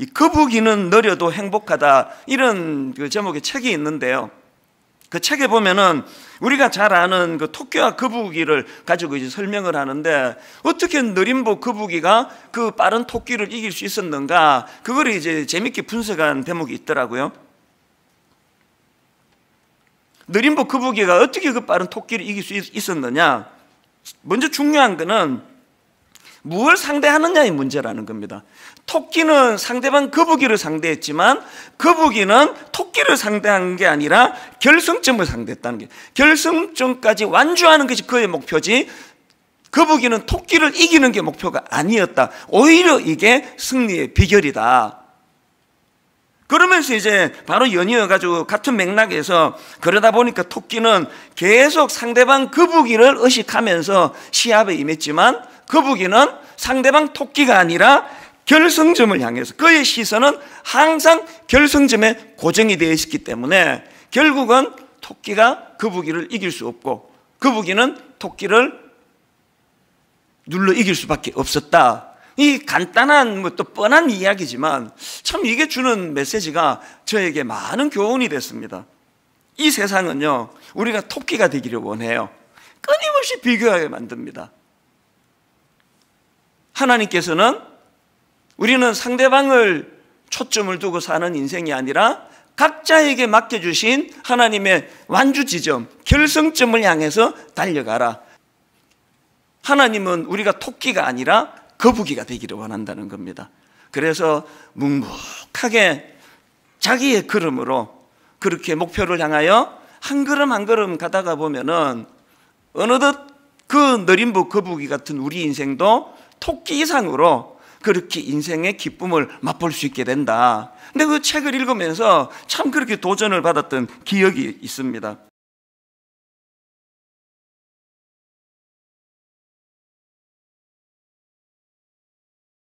이 거북이는 느려도 행복하다 이런 그 제목의 책이 있는데요. 그 책에 보면은 우리가 잘 아는 그 토끼와 거북이를 가지고 이제 설명을 하는데 어떻게 느림보 거북이가 그 빠른 토끼를 이길 수 있었는가 그걸 이제 재밌게 분석한 대목이 있더라고요. 느림보 거북이가 어떻게 그 빠른 토끼를 이길 수 있었느냐? 먼저 중요한 거는 뭘 상대하느냐의 문제라는 겁니다. 토끼는 상대방 거북이를 상대했지만 거북이는 토끼를 상대한 게 아니라 결승점을 상대했다는 게 결승점까지 완주하는 것이 그의 목표지 거북이는 토끼를 이기는 게 목표가 아니었다. 오히려 이게 승리의 비결이다. 그러면서 이제 바로 연이어가지고 같은 맥락에서 그러다 보니까 토끼는 계속 상대방 거북이를 의식하면서 시합에 임했지만 거북이는 상대방 토끼가 아니라 결승점을 향해서 그의 시선은 항상 결승점에 고정이 되어 있었기 때문에 결국은 토끼가 거북이를 이길 수 없고 거북이는 토끼를 눌러 이길 수밖에 없었다. 이 간단한 뭐 또 뻔한 이야기지만 참 이게 주는 메시지가 저에게 많은 교훈이 됐습니다. 이 세상은요, 우리가 토끼가 되기를 원해요. 끊임없이 비교하게 만듭니다. 하나님께서는 우리는 상대방을 초점을 두고 사는 인생이 아니라 각자에게 맡겨주신 하나님의 완주 지점, 결승점을 향해서 달려가라. 하나님은 우리가 토끼가 아니라 거북이가 되기를 원한다는 겁니다. 그래서 묵묵하게 자기의 걸음으로 그렇게 목표를 향하여 한 걸음 한 걸음 가다가 보면은 어느덧 그 느림부 거북이 같은 우리 인생도 토끼 이상으로 그렇게 인생의 기쁨을 맛볼 수 있게 된다. 근데 그 책을 읽으면서 참 그렇게 도전을 받았던 기억이 있습니다.